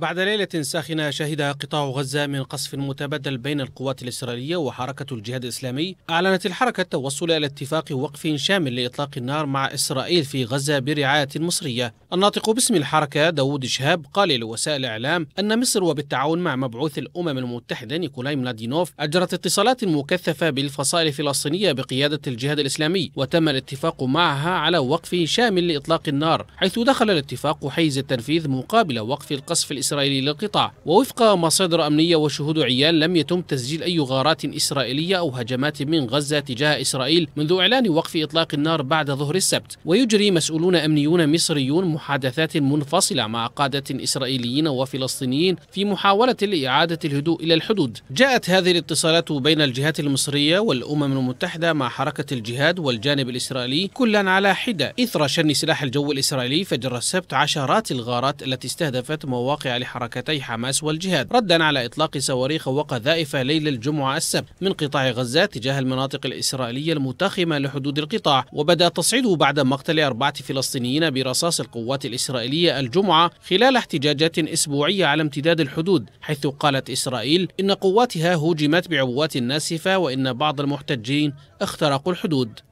بعد ليلة ساخنة شهدها قطاع غزة من قصف متبادل بين القوات الإسرائيلية وحركة الجهاد الإسلامي أعلنت الحركة التوصل إلى اتفاق وقف شامل لإطلاق النار مع إسرائيل في غزة برعاية مصرية الناطق باسم الحركة داوود شهاب قال لوسائل الإعلام أن مصر وبالتعاون مع مبعوث الأمم المتحدة نيكولاي ملادينوف أجرت اتصالات مكثفة بالفصائل الفلسطينية بقيادة الجهاد الإسلامي وتم الاتفاق معها على وقف شامل لإطلاق النار حيث دخل الاتفاق حيز التنفيذ مقابل وقف القصف الإسرائيلي للقطاع ووفق مصادر أمنية وشهود عيان لم يتم تسجيل أي غارات إسرائيلية أو هجمات من غزة تجاه إسرائيل منذ إعلان وقف إطلاق النار بعد ظهر السبت ويجري مسؤولون أمنيون مصريون محادثات منفصلة مع قادة إسرائيليين وفلسطينيين في محاولة لإعادة الهدوء إلى الحدود جاءت هذه الاتصالات بين الجهات المصرية والأمم المتحدة مع حركة الجهاد والجانب الإسرائيلي كلا على حدة إثر شن سلاح الجو الإسرائيلي فجر السبت عشرات الغارات التي استهدفت مواقع لحركتي حماس والجهاد ردا على إطلاق صواريخ وقذائف ليل الجمعة السبت من قطاع غزة تجاه المناطق الإسرائيلية المتخمة لحدود القطاع وبدأ تصعيده بعد مقتل أربعة فلسطينيين برصاص القوات القوات الإسرائيلية الجمعة خلال احتجاجات أسبوعية على امتداد الحدود حيث قالت إسرائيل إن قواتها هوجمت بعبوات ناسفة وإن بعض المحتجين اخترقوا الحدود